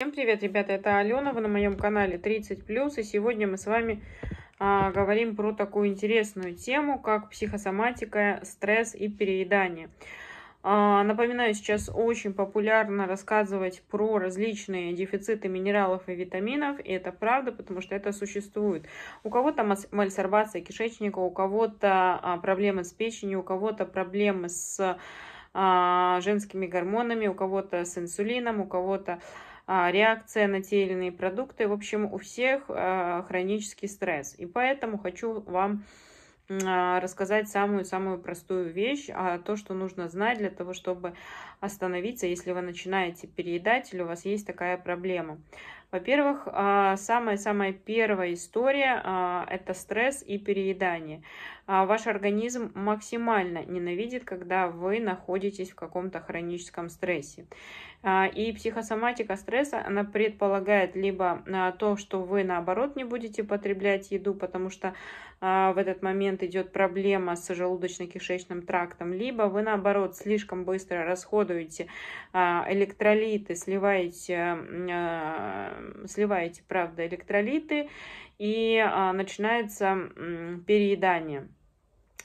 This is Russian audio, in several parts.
Всем привет, ребята, это Алена, вы на моем канале 30+, и сегодня мы с вами а, говорим про такую интересную тему, как психосоматика, стресс и переедание. А, напоминаю, сейчас очень популярно рассказывать про различные дефициты минералов и витаминов, и это правда, потому что это существует. У кого-то мальсорбация кишечника, у кого-то а, проблемы с печенью, у кого-то проблемы с а, женскими гормонами, у кого-то с инсулином, у кого-то... А, а, реакция на те или иные продукты. В общем, у всех а, хронический стресс. И поэтому хочу вам а, рассказать самую-самую простую вещь, а то, что нужно знать для того, чтобы остановиться, если вы начинаете переедать или у вас есть такая проблема. Во-первых, а, самая-самая первая история а, – это стресс и переедание. А, ваш организм максимально ненавидит, когда вы находитесь в каком-то хроническом стрессе. И психосоматика стресса, она предполагает либо то, что вы наоборот не будете потреблять еду, потому что в этот момент идет проблема с желудочно-кишечным трактом, либо вы наоборот слишком быстро расходуете электролиты, сливаете сливаете, правда, электролиты, и а, начинается переедание.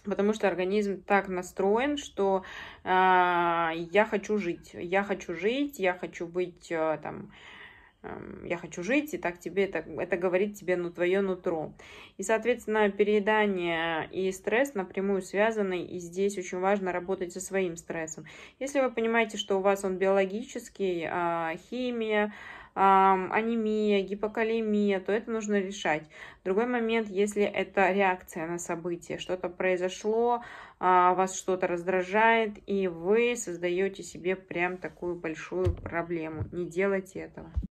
Потому что организм так настроен, что э, я хочу жить, я хочу жить, я хочу быть э, там, эм, я хочу жить, и так тебе это, это говорит тебе ну, твое нутро. И, соответственно, переедание и стресс напрямую связаны, и здесь очень важно работать со своим стрессом. Если вы понимаете, что у вас он биологический, химия, анемия, гипокалемия, то это нужно решать. Другой момент, если это реакция на событие, что-то произошло, а, вас что-то раздражает, и вы создаете себе прям такую большую проблему. Не делайте этого.